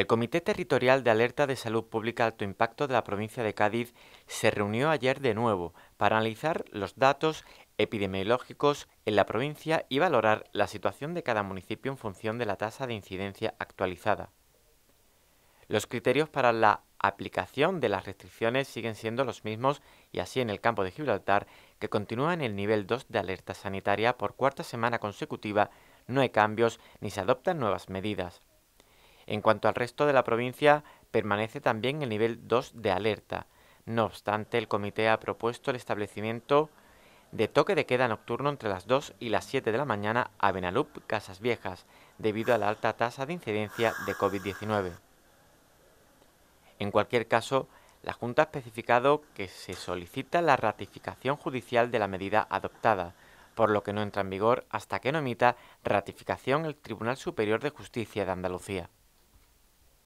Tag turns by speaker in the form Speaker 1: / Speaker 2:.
Speaker 1: El Comité Territorial de Alerta de Salud Pública Alto Impacto de la provincia de Cádiz se reunió ayer de nuevo para analizar los datos epidemiológicos en la provincia y valorar la situación de cada municipio en función de la tasa de incidencia actualizada. Los criterios para la aplicación de las restricciones siguen siendo los mismos y así en el campo de Gibraltar, que continúa en el nivel 2 de alerta sanitaria por cuarta semana consecutiva, no hay cambios ni se adoptan nuevas medidas. En cuanto al resto de la provincia, permanece también el nivel 2 de alerta. No obstante, el comité ha propuesto el establecimiento de toque de queda nocturno entre las 2 y las 7 de la mañana a Benalup, Casas Viejas, debido a la alta tasa de incidencia de COVID-19. En cualquier caso, la Junta ha especificado que se solicita la ratificación judicial de la medida adoptada, por lo que no entra en vigor hasta que no emita ratificación el Tribunal Superior de Justicia de Andalucía.